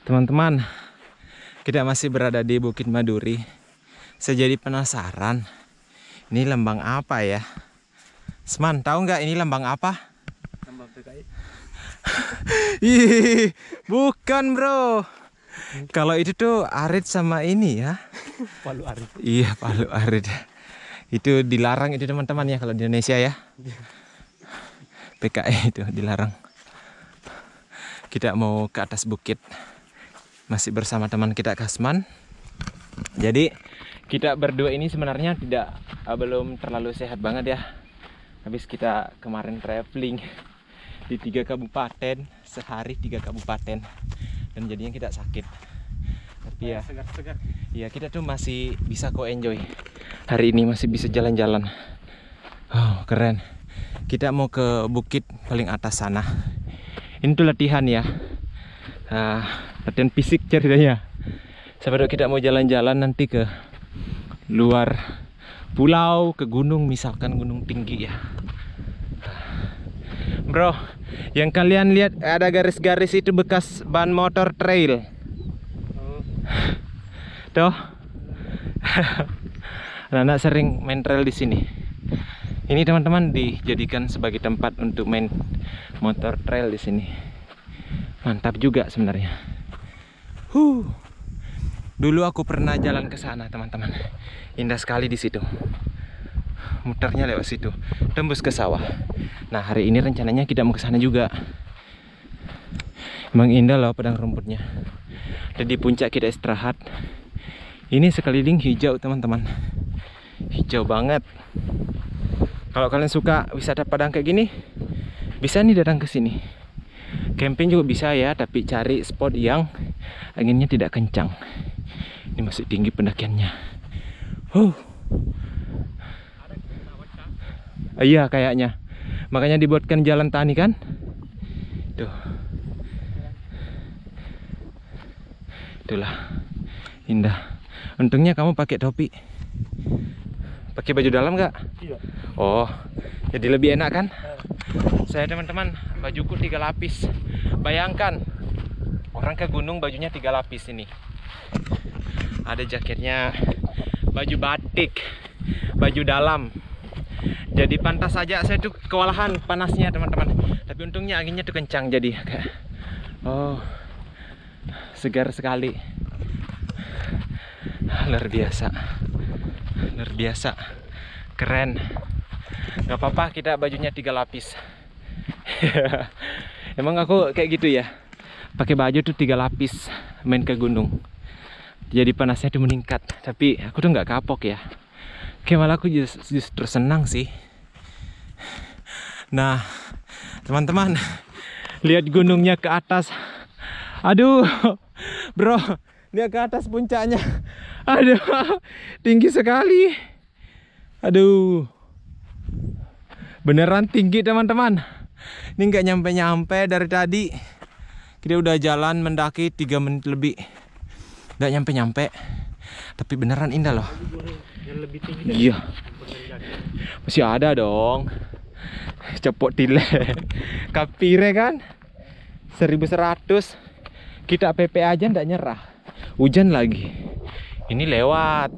Teman-teman, kita masih berada di Bukit Maduri. Saya jadi penasaran, ini lembang apa ya? Seman, tahu nggak ini lembang apa? Lembang PKI. Ih, bukan bro. Kalau itu tuh arit sama ini ya. Palu arit. Iya, palu arit. Itu dilarang itu teman-teman ya kalau di Indonesia ya. Iya. PKI itu dilarang. Kita mau ke atas bukit masih bersama teman kita Kasman. Jadi kita berdua ini sebenarnya tidak uh, belum terlalu sehat banget ya. Habis kita kemarin traveling di tiga kabupaten sehari tiga kabupaten dan jadinya kita sakit. Tapi ya, segar-segar. Ya kita tuh masih bisa kok enjoy. Hari ini masih bisa jalan-jalan. Oh keren. Kita mau ke bukit paling atas sana. Ini tuh latihan ya. Uh, latihan fisik ceritanya sampai kita mau jalan-jalan nanti ke luar pulau ke gunung misalkan gunung tinggi ya bro yang kalian lihat ada garis-garis itu bekas ban motor trail toh? tuh anak-anak sering main trail di sini ini teman-teman dijadikan sebagai tempat untuk main motor trail di sini mantap juga sebenarnya Huh. Dulu aku pernah jalan ke sana, teman-teman. Indah sekali di situ. Muternya lewat situ, tembus ke sawah. Nah, hari ini rencananya kita mau ke sana juga. Emang indah loh padang rumputnya. Dan di puncak kita istirahat. Ini sekeliling hijau, teman-teman. Hijau banget. Kalau kalian suka wisata padang kayak gini, bisa nih datang ke sini. Camping juga bisa ya, tapi cari spot yang anginnya tidak kencang ini masih tinggi pendakiannya huh. iya kayaknya makanya dibuatkan jalan tani kan tuh itulah indah untungnya kamu pakai topi pakai baju dalam gak? iya oh jadi lebih enak kan? Iya. saya teman-teman bajuku tiga lapis bayangkan orang ke gunung bajunya tiga lapis ini ada jaketnya baju batik baju dalam jadi pantas saja saya tuh kewalahan panasnya teman-teman tapi untungnya anginnya tuh kencang jadi kayak oh segar sekali luar biasa luar biasa keren Gak apa-apa kita bajunya tiga lapis emang aku kayak gitu ya pakai baju tuh tiga lapis main ke gunung jadi panasnya tuh meningkat tapi aku tuh nggak kapok ya kayak malah aku just, justru senang sih nah teman-teman lihat gunungnya ke atas aduh bro lihat ke atas puncaknya aduh tinggi sekali aduh beneran tinggi teman-teman ini nggak nyampe-nyampe dari tadi kita udah jalan mendaki 3 menit lebih. Nggak nyampe-nyampe. Tapi beneran indah loh. Iya. Masih ada dong. Cepot tile. Kapire kan? 1100. Kita PP aja ndak nyerah. Hujan lagi. Ini lewat.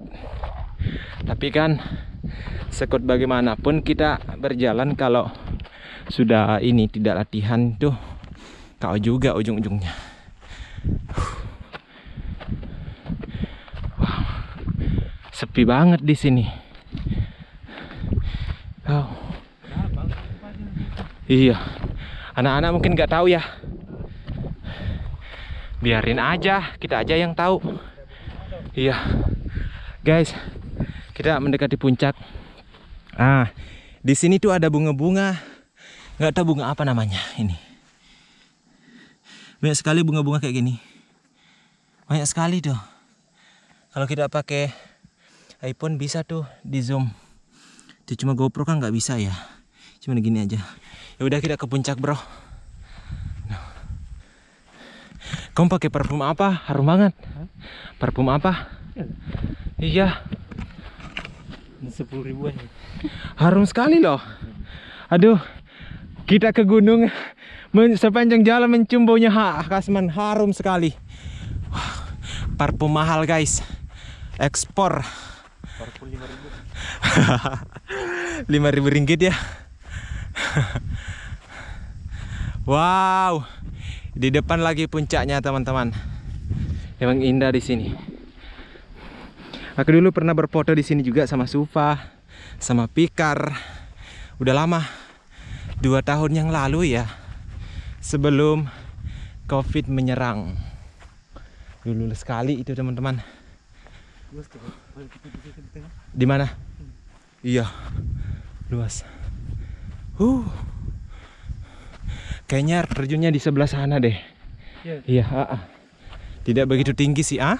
Tapi kan sekut bagaimanapun kita berjalan kalau sudah ini tidak latihan tuh kau juga ujung-ujungnya wow. sepi banget di sini Oh. iya anak-anak mungkin nggak tahu ya biarin aja kita aja yang tahu iya guys kita mendekati puncak ah di sini tuh ada bunga-bunga nggak -bunga. tahu bunga apa namanya ini banyak sekali bunga-bunga kayak gini. Banyak sekali tuh. Kalau kita pakai iPhone bisa tuh di zoom. Itu cuma GoPro kan nggak bisa ya. Cuma gini aja. Ya udah kita ke puncak, Bro. Nah. Kamu pakai parfum apa? Harum banget. Parfum apa? Iya. Sepuluh ribuan. Harum sekali loh. Aduh, kita ke gunung men, sepanjang jalan mencium baunya ha, kasman harum sekali Wah, parfum mahal guys ekspor parfum 5000 5000 ringgit ya wow di depan lagi puncaknya teman-teman emang indah di sini aku dulu pernah berfoto di sini juga sama Sufa sama Pikar udah lama dua tahun yang lalu ya sebelum covid menyerang dulu sekali itu teman-teman di mana hmm. iya luas huh kayaknya terjunnya di sebelah sana deh iya, iya ah, ah. tidak begitu tinggi sih ah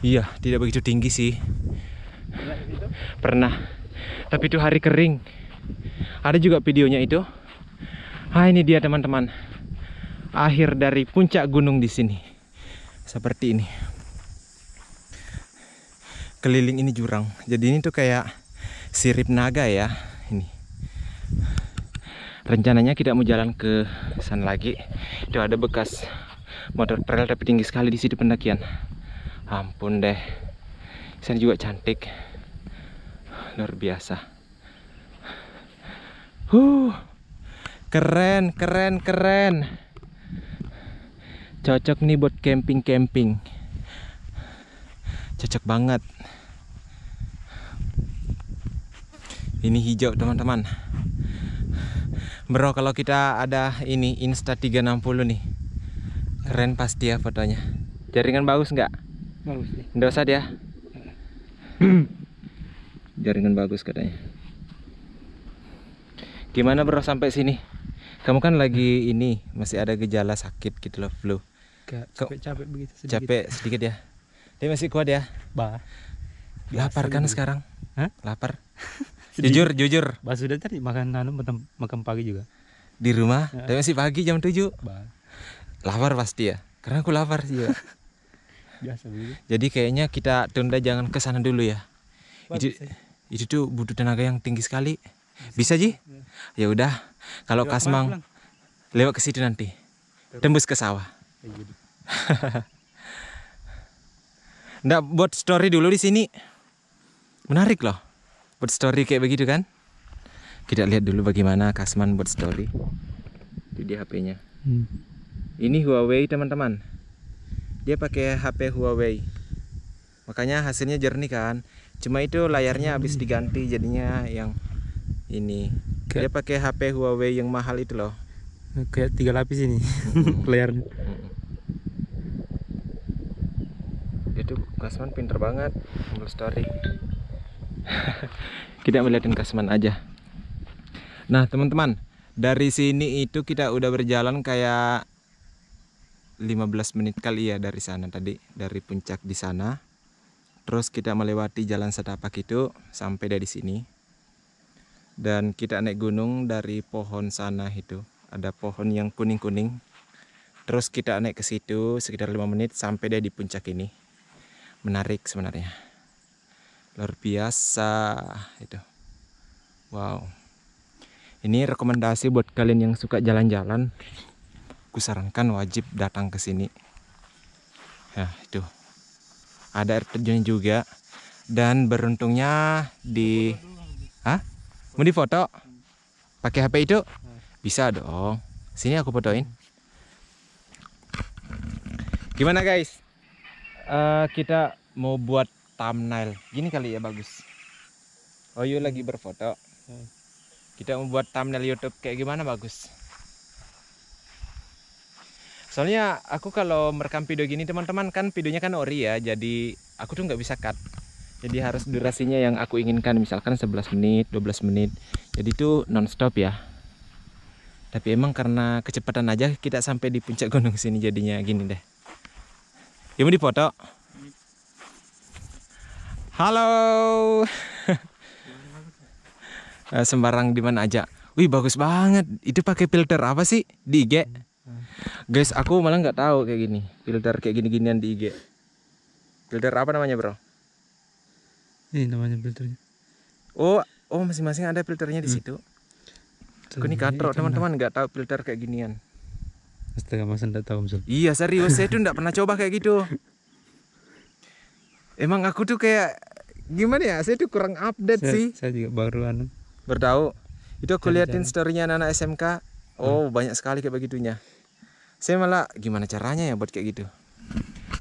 iya tidak begitu tinggi sih pernah tapi itu hari kering ada juga videonya itu ah ini dia teman-teman akhir dari puncak gunung di sini seperti ini keliling ini jurang jadi ini tuh kayak sirip naga ya ini rencananya kita mau jalan ke sana lagi itu ada bekas motor trail tapi tinggi sekali di situ pendakian ampun deh sana juga cantik luar biasa Huh. Keren, keren, keren. Cocok nih buat camping-camping. Cocok banget. Ini hijau, teman-teman. Bro, kalau kita ada ini Insta 360 nih. Keren pasti ya fotonya. Jaringan bagus nggak? Bagus. Enggak usah dia. Hmm. Jaringan bagus katanya. Gimana bro sampai sini? Kamu kan lagi ini masih ada gejala sakit gitu loh flu. capek capek begitu sedikit. Capek sedikit ya. Dia masih kuat ya? Bah. Lapar kan sekarang? Hah? Lapar. jujur, jujur. Bah sudah tadi makan nanu makan pagi juga. Di rumah? Ya. Dia masih pagi jam 7. Bah. Lapar pasti ya. Karena aku lapar sih ya. Biasa begitu. Jadi kayaknya kita tunda jangan ke sana dulu ya. Bah, itu, itu tuh butuh tenaga yang tinggi sekali. Bisa, Ji? ya udah kalau Kasmang lewat ke situ nanti tembus ke sawah gitu. ndak buat story dulu di sini menarik loh buat story kayak begitu kan kita lihat dulu bagaimana Kasman buat story itu dia HP-nya hmm. ini Huawei teman-teman dia pakai HP Huawei makanya hasilnya jernih kan cuma itu layarnya habis diganti jadinya yang ini kayak, dia pakai HP Huawei yang mahal itu loh kayak tiga lapis ini Layar. layarnya hmm. itu Kasman pinter banget story kita melihatin Kasman aja nah teman-teman dari sini itu kita udah berjalan kayak 15 menit kali ya dari sana tadi dari puncak di sana terus kita melewati jalan setapak itu sampai dari sini dan kita naik gunung dari pohon sana itu ada pohon yang kuning-kuning terus kita naik ke situ sekitar 5 menit sampai dia di puncak ini menarik sebenarnya luar biasa itu wow ini rekomendasi buat kalian yang suka jalan-jalan kusarankan wajib datang ke sini ya itu ada air terjun juga dan beruntungnya di ah mau difoto pakai HP itu bisa dong sini aku fotoin gimana guys uh, kita mau buat thumbnail gini kali ya bagus oh yuk lagi berfoto kita mau buat thumbnail YouTube kayak gimana bagus soalnya aku kalau merekam video gini teman-teman kan videonya kan ori ya jadi aku tuh nggak bisa cut jadi harus durasinya yang aku inginkan misalkan 11 menit 12 menit jadi itu non-stop ya tapi emang karena kecepatan aja kita sampai di puncak gunung sini jadinya gini deh ya mau dipoto halo eh, sembarang di mana aja wih bagus banget itu pakai filter apa sih di IG guys aku malah nggak tahu kayak gini filter kayak gini-ginian di IG filter apa namanya bro ini namanya filternya oh oh masing-masing ada filternya di hmm. situ aku ini katro teman-teman nggak tahu filter kayak ginian Astaga masa nggak tahu Msul Iya serius saya tuh nggak pernah coba kayak gitu Emang aku tuh kayak Gimana ya saya tuh kurang update saya, sih Saya juga baru anu Bertahu Itu aku liatin storynya anak-anak SMK hmm. Oh hmm. banyak sekali kayak begitunya Saya malah gimana caranya ya buat kayak gitu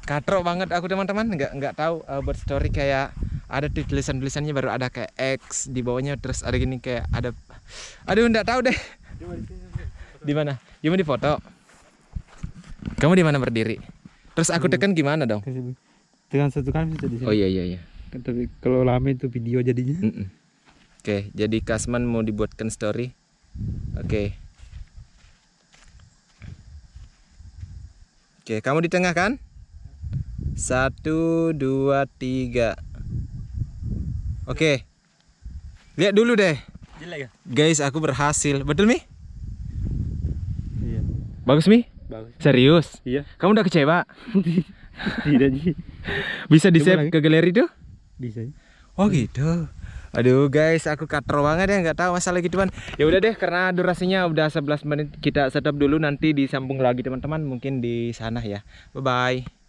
Katro banget aku teman-teman nggak nggak tahu uh, buat story kayak ada di tulisan-tulisannya baru ada kayak X di bawahnya terus ada gini kayak ada aduh enggak tahu deh di mana cuma di foto kamu di mana berdiri terus aku tekan gimana dong tekan satu kan bisa di sini oh iya iya iya tapi kalau lama itu video jadinya mm -mm. oke okay, jadi Kasman mau dibuatkan story oke okay. oke okay, kamu di tengah kan satu dua tiga Oke. Okay. Lihat dulu deh. Jelek ya? Guys, aku berhasil. Betul, Mi? Iya. Bagus, Mi? Bagus. Serius? Iya. Kamu udah kecewa? Tidak, Ji. Bisa di-save ke galeri tuh? Bisa. Oh, gitu. Aduh guys, aku kater banget ya nggak tahu masalah gituan. Ya udah deh karena durasinya udah 11 menit kita setup dulu nanti disambung lagi teman-teman mungkin di sana ya. Bye bye.